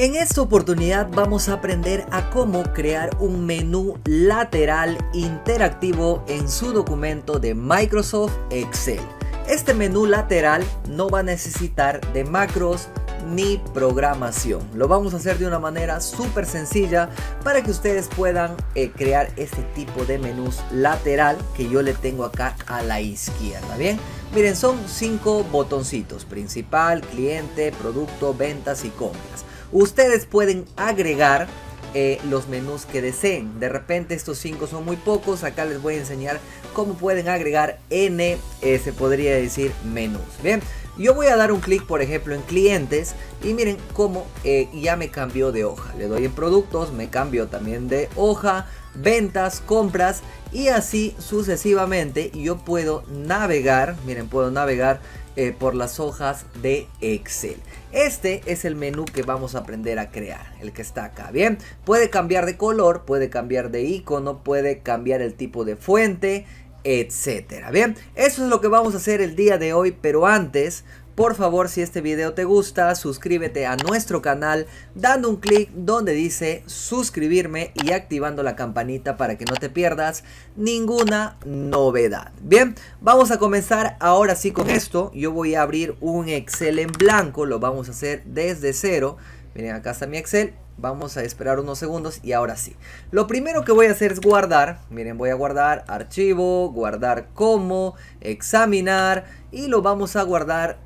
En esta oportunidad vamos a aprender a cómo crear un menú lateral interactivo en su documento de Microsoft Excel. Este menú lateral no va a necesitar de macros ni programación. Lo vamos a hacer de una manera súper sencilla para que ustedes puedan eh, crear este tipo de menús lateral que yo le tengo acá a la izquierda. Bien, miren, son cinco botoncitos. Principal, cliente, producto, ventas y compras. Ustedes pueden agregar eh, los menús que deseen. De repente estos cinco son muy pocos. Acá les voy a enseñar cómo pueden agregar N, eh, se podría decir, menús. Bien, yo voy a dar un clic, por ejemplo, en clientes y miren cómo eh, ya me cambió de hoja. Le doy en productos, me cambio también de hoja, ventas, compras y así sucesivamente. Yo puedo navegar, miren, puedo navegar eh, por las hojas de Excel. Este es el menú que vamos a aprender a crear, el que está acá, ¿bien? Puede cambiar de color, puede cambiar de icono, puede cambiar el tipo de fuente, etcétera, ¿bien? Eso es lo que vamos a hacer el día de hoy, pero antes por favor, si este video te gusta, suscríbete a nuestro canal dando un clic donde dice suscribirme y activando la campanita para que no te pierdas ninguna novedad. Bien, vamos a comenzar ahora sí con esto. Yo voy a abrir un Excel en blanco, lo vamos a hacer desde cero. Miren, acá está mi Excel. Vamos a esperar unos segundos y ahora sí. Lo primero que voy a hacer es guardar. Miren, voy a guardar archivo, guardar como, examinar y lo vamos a guardar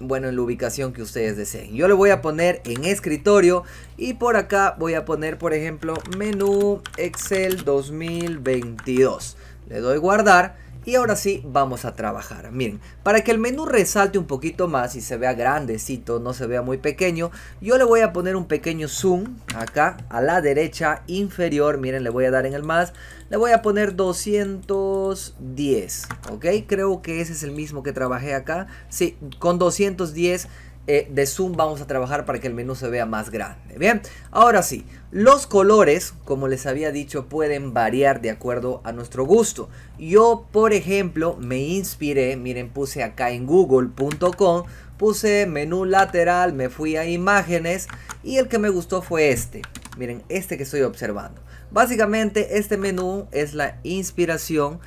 bueno, en la ubicación que ustedes deseen. Yo le voy a poner en escritorio y por acá voy a poner, por ejemplo, menú Excel 2022. Le doy guardar. Y ahora sí, vamos a trabajar. Miren, para que el menú resalte un poquito más y se vea grandecito, no se vea muy pequeño, yo le voy a poner un pequeño zoom acá a la derecha inferior. Miren, le voy a dar en el más. Le voy a poner 200... 210, ¿ok? Creo que ese es el mismo que trabajé acá. Sí, con 210 eh, de zoom vamos a trabajar para que el menú se vea más grande. Bien, ahora sí, los colores, como les había dicho, pueden variar de acuerdo a nuestro gusto. Yo, por ejemplo, me inspiré, miren, puse acá en google.com, puse menú lateral, me fui a imágenes y el que me gustó fue este. Miren, este que estoy observando. Básicamente este menú es la inspiración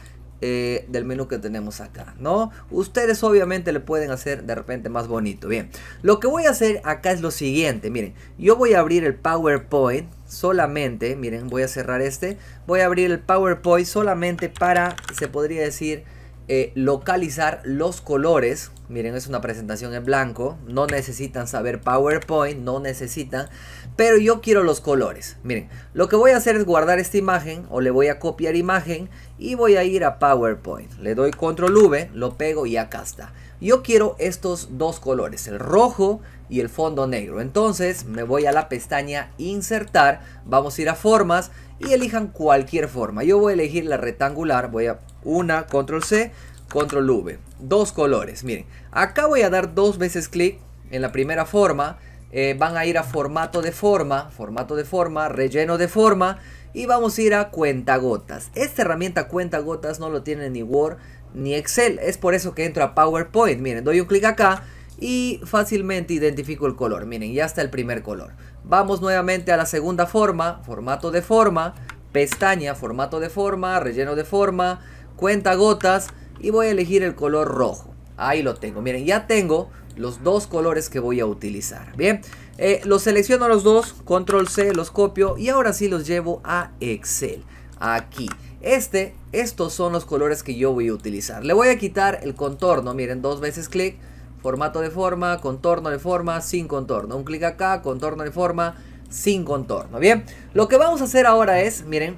eh, del menú que tenemos acá, ¿no? Ustedes obviamente le pueden hacer de repente más bonito. Bien, lo que voy a hacer acá es lo siguiente, miren, yo voy a abrir el PowerPoint solamente, miren, voy a cerrar este, voy a abrir el PowerPoint solamente para, se podría decir, eh, localizar los colores. Miren, es una presentación en blanco. No necesitan saber PowerPoint, no necesitan. Pero yo quiero los colores. Miren, lo que voy a hacer es guardar esta imagen o le voy a copiar imagen y voy a ir a PowerPoint. Le doy control V, lo pego y acá está. Yo quiero estos dos colores, el rojo y el fondo negro. Entonces me voy a la pestaña insertar, vamos a ir a formas y elijan cualquier forma. Yo voy a elegir la rectangular, voy a una, control C, control V. Dos colores, miren, acá voy a dar dos veces clic en la primera forma. Eh, van a ir a formato de forma, formato de forma, relleno de forma y vamos a ir a cuenta gotas. Esta herramienta cuenta gotas no lo tiene ni Word ni Excel, es por eso que entro a PowerPoint. Miren, doy un clic acá y fácilmente identifico el color. Miren, ya está el primer color. Vamos nuevamente a la segunda forma, formato de forma, pestaña, formato de forma, relleno de forma, cuenta gotas y voy a elegir el color rojo. Ahí lo tengo, miren, ya tengo los dos colores que voy a utilizar. Bien, eh, los selecciono los dos, control C, los copio y ahora sí los llevo a Excel, aquí. Este, estos son los colores que yo voy a utilizar. Le voy a quitar el contorno, miren, dos veces clic Formato de forma, contorno de forma, sin contorno. Un clic acá, contorno de forma, sin contorno. Bien, lo que vamos a hacer ahora es, miren,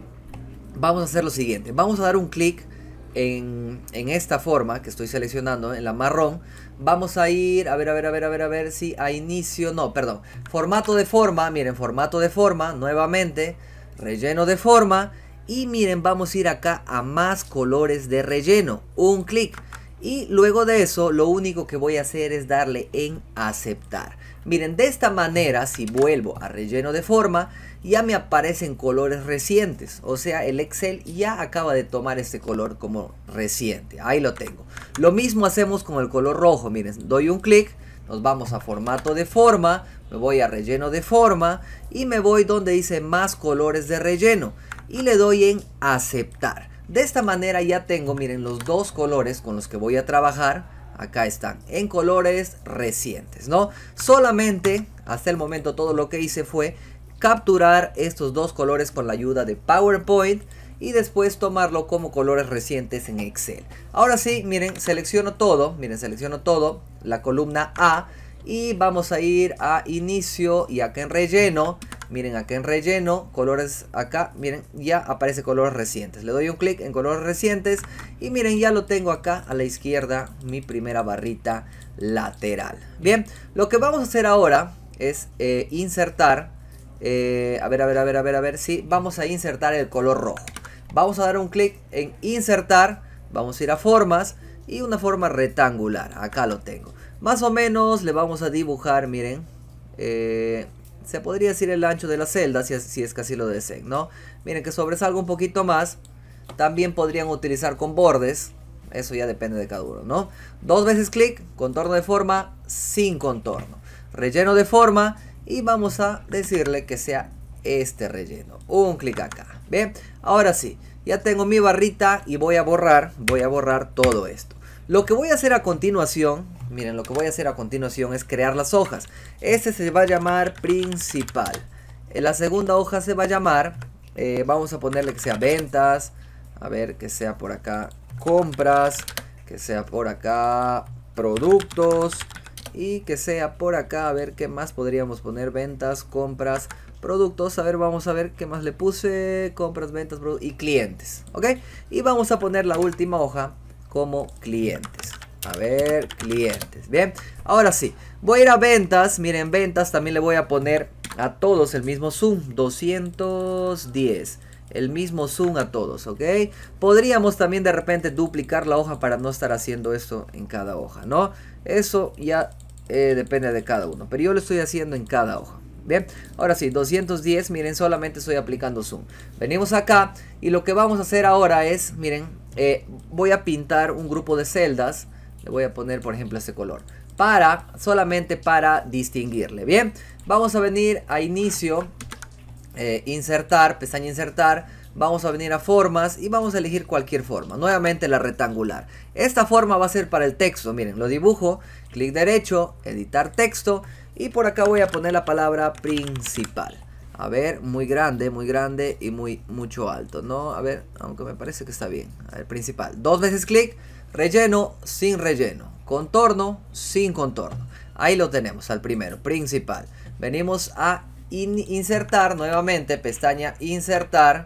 vamos a hacer lo siguiente. Vamos a dar un clic en, en, esta forma que estoy seleccionando, en la marrón, vamos a ir, a ver, a ver, a ver, a ver, a ver si a inicio, no, perdón, formato de forma, miren, formato de forma, nuevamente, relleno de forma, y miren, vamos a ir acá a más colores de relleno, un clic, y luego de eso, lo único que voy a hacer es darle en aceptar. Miren, de esta manera, si vuelvo a relleno de forma, ya me aparecen colores recientes. O sea, el Excel ya acaba de tomar este color como reciente. Ahí lo tengo. Lo mismo hacemos con el color rojo. Miren, doy un clic, nos vamos a formato de forma, me voy a relleno de forma y me voy donde dice más colores de relleno. Y le doy en aceptar. De esta manera ya tengo, miren, los dos colores con los que voy a trabajar. Acá están, en colores recientes, ¿no? Solamente, hasta el momento, todo lo que hice fue capturar estos dos colores con la ayuda de PowerPoint y después tomarlo como colores recientes en Excel. Ahora sí, miren, selecciono todo, miren, selecciono todo, la columna A y vamos a ir a inicio y acá en relleno Miren acá en relleno, colores acá, miren, ya aparece colores recientes. Le doy un clic en colores recientes y miren, ya lo tengo acá a la izquierda, mi primera barrita lateral. Bien, lo que vamos a hacer ahora es eh, insertar, eh, a ver, a ver, a ver, a ver, a ver, sí, vamos a insertar el color rojo. Vamos a dar un clic en insertar, vamos a ir a formas y una forma rectangular, acá lo tengo. Más o menos le vamos a dibujar, miren, eh, se podría decir el ancho de la celda, si es, es que así lo deseen, ¿no? Miren que sobresalga un poquito más. También podrían utilizar con bordes. Eso ya depende de cada uno, ¿no? Dos veces clic, contorno de forma, sin contorno. Relleno de forma y vamos a decirle que sea este relleno. Un clic acá, ¿bien? Ahora sí, ya tengo mi barrita y voy a borrar, voy a borrar todo esto. Lo que voy a hacer a continuación, miren, lo que voy a hacer a continuación es crear las hojas. Este se va a llamar principal. Eh, la segunda hoja se va a llamar, eh, vamos a ponerle que sea ventas, a ver, que sea por acá compras, que sea por acá productos y que sea por acá, a ver qué más podríamos poner, ventas, compras, productos, a ver, vamos a ver qué más le puse, compras, ventas y clientes, ¿ok? Y vamos a poner la última hoja como clientes. A ver, clientes. Bien, ahora sí. Voy a ir a ventas. Miren, ventas también le voy a poner a todos el mismo zoom. 210. El mismo zoom a todos, ¿ok? Podríamos también de repente duplicar la hoja para no estar haciendo esto en cada hoja, ¿no? Eso ya eh, depende de cada uno. Pero yo lo estoy haciendo en cada hoja. Bien, ahora sí, 210, miren, solamente estoy aplicando zoom. Venimos acá y lo que vamos a hacer ahora es, miren, eh, voy a pintar un grupo de celdas. Le voy a poner, por ejemplo, este color. Para, solamente para distinguirle. Bien, vamos a venir a inicio, eh, insertar, pestaña insertar. Vamos a venir a formas y vamos a elegir cualquier forma. Nuevamente la rectangular. Esta forma va a ser para el texto. Miren, lo dibujo. Clic derecho, editar texto. Y por acá voy a poner la palabra principal. A ver, muy grande, muy grande y muy mucho alto. No, a ver, aunque me parece que está bien. A ver, principal. Dos veces clic, relleno, sin relleno. Contorno, sin contorno. Ahí lo tenemos, al primero, principal. Venimos a insertar nuevamente, pestaña insertar,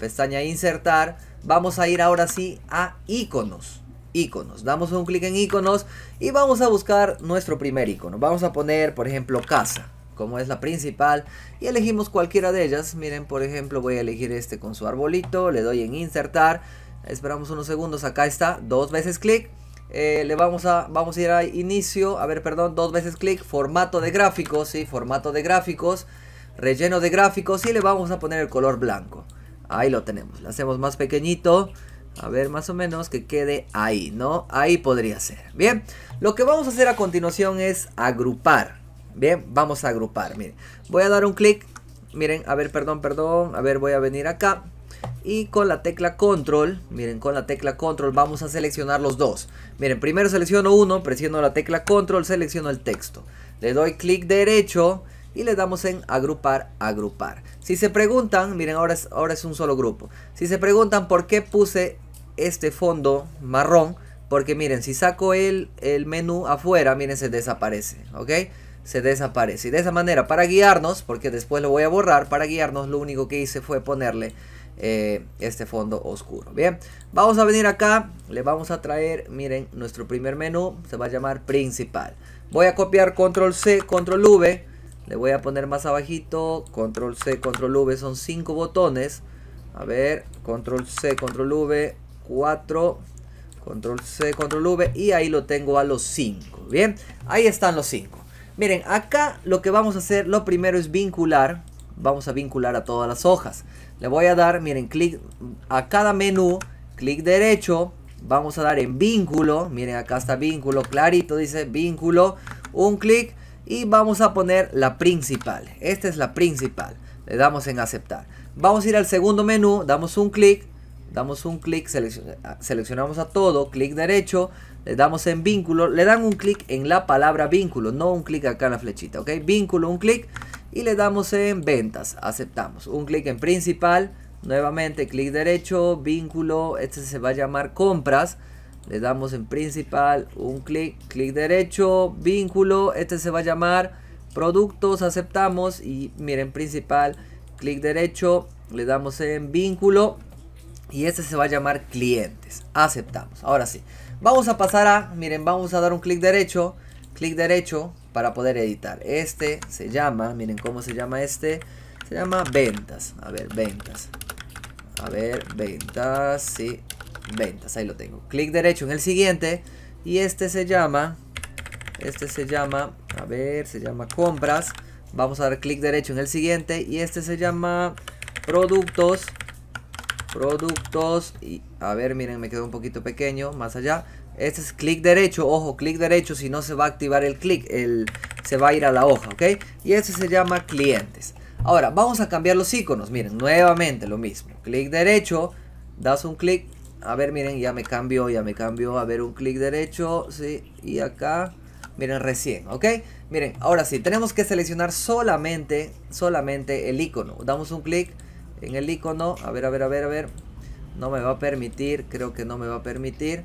pestaña insertar. Vamos a ir ahora sí a iconos iconos. Damos un clic en iconos y vamos a buscar nuestro primer icono. Vamos a poner, por ejemplo, casa como es la principal y elegimos cualquiera de ellas. Miren, por ejemplo, voy a elegir este con su arbolito, le doy en insertar, esperamos unos segundos, acá está, dos veces clic. Eh, le vamos a, vamos a ir a inicio, a ver, perdón, dos veces clic, formato de gráficos, sí, formato de gráficos, relleno de gráficos y le vamos a poner el color blanco. Ahí lo tenemos, lo hacemos más pequeñito. A ver, más o menos que quede ahí, ¿no? Ahí podría ser. Bien, lo que vamos a hacer a continuación es agrupar. Bien, vamos a agrupar. Miren, voy a dar un clic. Miren, a ver, perdón, perdón. A ver, voy a venir acá. Y con la tecla control, miren, con la tecla control vamos a seleccionar los dos. Miren, primero selecciono uno, presiono la tecla control, selecciono el texto. Le doy clic derecho y le damos en agrupar, agrupar. Si se preguntan, miren, ahora es, ahora es un solo grupo. Si se preguntan por qué puse este fondo marrón, porque miren, si saco el, el menú afuera, miren, se desaparece, ¿ok? se desaparece. Y de esa manera, para guiarnos, porque después lo voy a borrar, para guiarnos lo único que hice fue ponerle eh, este fondo oscuro. Bien, vamos a venir acá, le vamos a traer, miren, nuestro primer menú, se va a llamar principal. Voy a copiar control C, control V, le voy a poner más abajito, control C, control V, son cinco botones. A ver, control C, control V, 4, control C, control V y ahí lo tengo a los 5. Bien, ahí están los 5. Miren, acá lo que vamos a hacer, lo primero es vincular. Vamos a vincular a todas las hojas. Le voy a dar, miren, clic a cada menú, clic derecho. Vamos a dar en vínculo. Miren, acá está vínculo, clarito dice vínculo. Un clic y vamos a poner la principal. Esta es la principal. Le damos en aceptar. Vamos a ir al segundo menú, damos un clic damos un clic, seleccionamos a todo, clic derecho, le damos en vínculo, le dan un clic en la palabra vínculo, no un clic acá en la flechita, ¿ok? Vínculo, un clic y le damos en ventas, aceptamos, un clic en principal, nuevamente clic derecho, vínculo, este se va a llamar compras, le damos en principal, un clic, clic derecho, vínculo, este se va a llamar productos, aceptamos y miren principal, clic derecho, le damos en vínculo y este se va a llamar clientes. Aceptamos. Ahora sí. Vamos a pasar a, miren, vamos a dar un clic derecho. Clic derecho para poder editar. Este se llama, miren cómo se llama este. Se llama ventas. A ver, ventas. A ver, ventas. Sí, ventas. Ahí lo tengo. Clic derecho en el siguiente. Y este se llama, este se llama, a ver, se llama compras. Vamos a dar clic derecho en el siguiente. Y este se llama productos productos y a ver miren me quedó un poquito pequeño más allá este es clic derecho ojo clic derecho si no se va a activar el clic el se va a ir a la hoja ok y este se llama clientes ahora vamos a cambiar los iconos miren nuevamente lo mismo clic derecho das un clic a ver miren ya me cambio ya me cambio a ver un clic derecho sí y acá miren recién ok miren ahora sí tenemos que seleccionar solamente solamente el icono damos un clic en el icono. A ver, a ver, a ver, a ver. No me va a permitir, creo que no me va a permitir.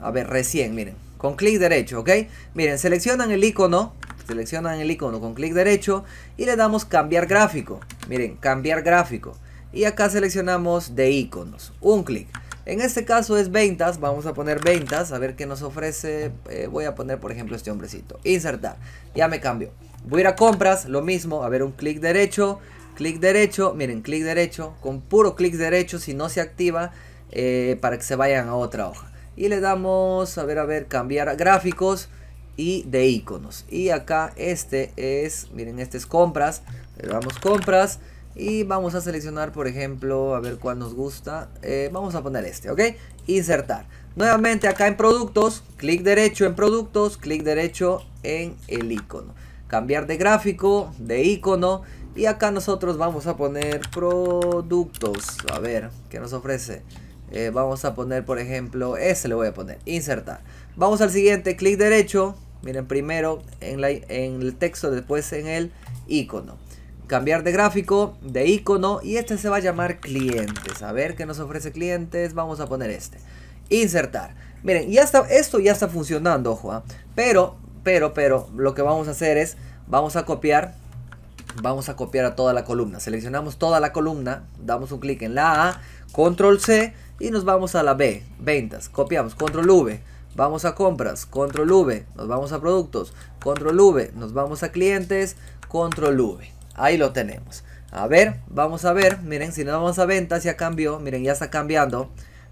A ver, recién, miren. Con clic derecho, ¿ok? Miren, seleccionan el icono. Seleccionan el icono con clic derecho y le damos cambiar gráfico. Miren, cambiar gráfico. Y acá seleccionamos de iconos. Un clic. En este caso es ventas, vamos a poner ventas, a ver qué nos ofrece. Eh, voy a poner, por ejemplo, este hombrecito. Insertar, ya me cambio. Voy a ir a compras, lo mismo, a ver, un clic derecho, clic derecho, miren, clic derecho, con puro clic derecho, si no se activa, eh, para que se vayan a otra hoja. Y le damos, a ver, a ver, cambiar gráficos y de iconos. Y acá este es, miren, este es compras, le damos compras. Y vamos a seleccionar, por ejemplo, a ver cuál nos gusta. Eh, vamos a poner este, ¿ok? Insertar. Nuevamente acá en productos, clic derecho en productos, clic derecho en el icono. Cambiar de gráfico, de icono. Y acá nosotros vamos a poner productos. A ver, ¿qué nos ofrece? Eh, vamos a poner, por ejemplo, ese le voy a poner, insertar. Vamos al siguiente, clic derecho. Miren, primero en, la, en el texto, después en el icono. Cambiar de gráfico, de icono, y este se va a llamar clientes. A ver qué nos ofrece clientes. Vamos a poner este. Insertar. Miren, ya está, esto ya está funcionando, ojo. ¿ah? Pero, pero, pero, lo que vamos a hacer es, vamos a copiar vamos a copiar a toda la columna. Seleccionamos toda la columna, damos un clic en la A, control C y nos vamos a la B, ventas. Copiamos, control V, vamos a compras, control V, nos vamos a productos, control V, nos vamos a clientes, control V. Ahí lo tenemos. A ver, vamos a ver, miren, si nos vamos a ventas ya cambió, miren, ya está cambiando.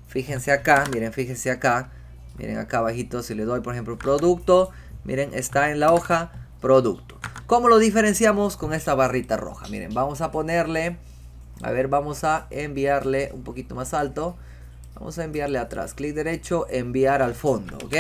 Fíjense acá, miren, fíjense acá. Miren acá bajito si le doy por ejemplo producto, miren, está en la hoja producto. ¿Cómo lo diferenciamos? Con esta barrita roja. Miren, vamos a ponerle... A ver, vamos a enviarle un poquito más alto. Vamos a enviarle atrás. Clic derecho, enviar al fondo, ¿ok?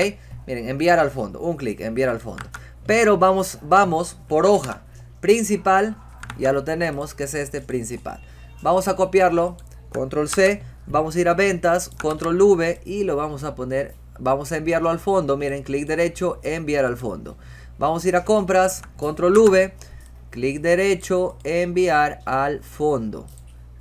Miren, enviar al fondo. Un clic, enviar al fondo. Pero vamos, vamos por hoja. Principal, ya lo tenemos, que es este principal. Vamos a copiarlo, control C. Vamos a ir a ventas, control V y lo vamos a poner, vamos a enviarlo al fondo. Miren, clic derecho, enviar al fondo. Vamos a ir a compras, control V, clic derecho, enviar al fondo.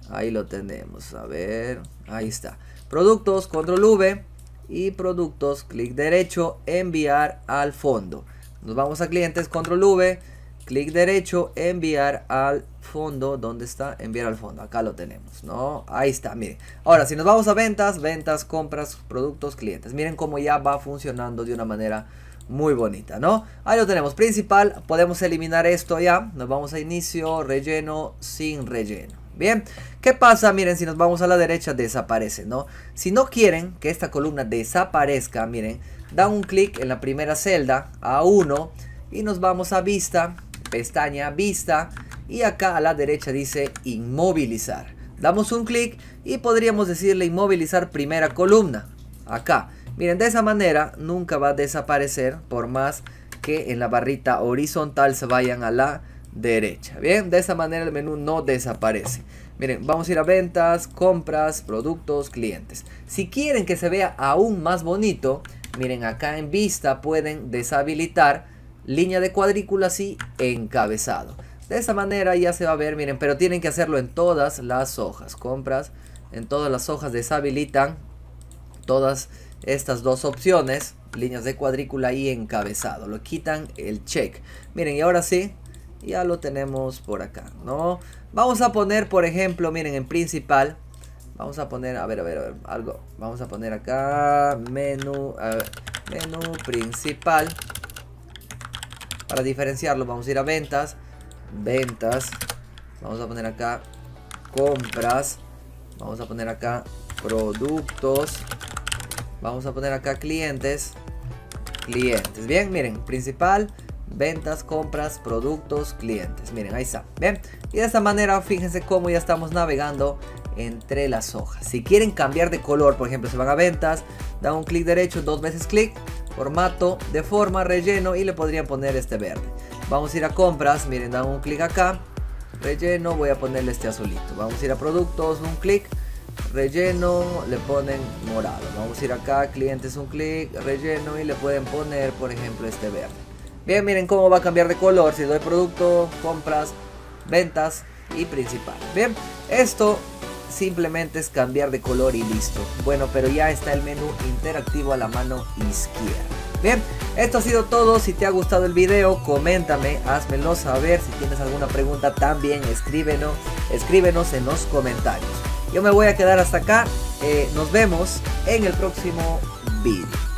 Ahí lo tenemos, a ver, ahí está. Productos, control V y productos, clic derecho, enviar al fondo. Nos vamos a clientes, control V, clic derecho, enviar al fondo. ¿Dónde está? Enviar al fondo. Acá lo tenemos, ¿no? Ahí está, miren. Ahora, si nos vamos a ventas, ventas, compras, productos, clientes. Miren cómo ya va funcionando de una manera muy bonita, ¿no? Ahí lo tenemos, principal, podemos eliminar esto ya, nos vamos a inicio, relleno, sin relleno. Bien, ¿qué pasa? Miren, si nos vamos a la derecha desaparece, ¿no? Si no quieren que esta columna desaparezca, miren, dan un clic en la primera celda, a 1, y nos vamos a vista, pestaña vista, y acá a la derecha dice inmovilizar. Damos un clic y podríamos decirle inmovilizar primera columna, acá. Miren, de esa manera nunca va a desaparecer por más que en la barrita horizontal se vayan a la derecha. Bien, de esa manera el menú no desaparece. Miren, vamos a ir a ventas, compras, productos, clientes. Si quieren que se vea aún más bonito, miren acá en vista pueden deshabilitar línea de cuadrícula y encabezado. De esa manera ya se va a ver, miren, pero tienen que hacerlo en todas las hojas. Compras, en todas las hojas deshabilitan todas estas dos opciones, líneas de cuadrícula y encabezado. Lo quitan el check. Miren, y ahora sí, ya lo tenemos por acá, ¿no? Vamos a poner, por ejemplo, miren, en principal. Vamos a poner, a ver, a ver, a ver, algo. Vamos a poner acá, menú, menú principal. Para diferenciarlo, vamos a ir a ventas. Ventas. Vamos a poner acá, compras. Vamos a poner acá, productos Vamos a poner acá clientes. Clientes. Bien, miren, principal, ventas, compras, productos, clientes. Miren, ahí está. Bien, y de esta manera fíjense cómo ya estamos navegando entre las hojas. Si quieren cambiar de color, por ejemplo, se van a ventas, dan un clic derecho, dos veces clic, formato, de forma, relleno y le podrían poner este verde. Vamos a ir a compras, miren, dan un clic acá, relleno, voy a ponerle este azulito. Vamos a ir a productos, un clic relleno le ponen morado vamos a ir acá clientes un clic relleno y le pueden poner por ejemplo este verde bien miren cómo va a cambiar de color si doy producto compras ventas y principal bien esto simplemente es cambiar de color y listo bueno pero ya está el menú interactivo a la mano izquierda Bien, esto ha sido todo. Si te ha gustado el video, coméntame, házmelo saber. Si tienes alguna pregunta, también escríbenos, escríbenos en los comentarios. Yo me voy a quedar hasta acá. Eh, nos vemos en el próximo video.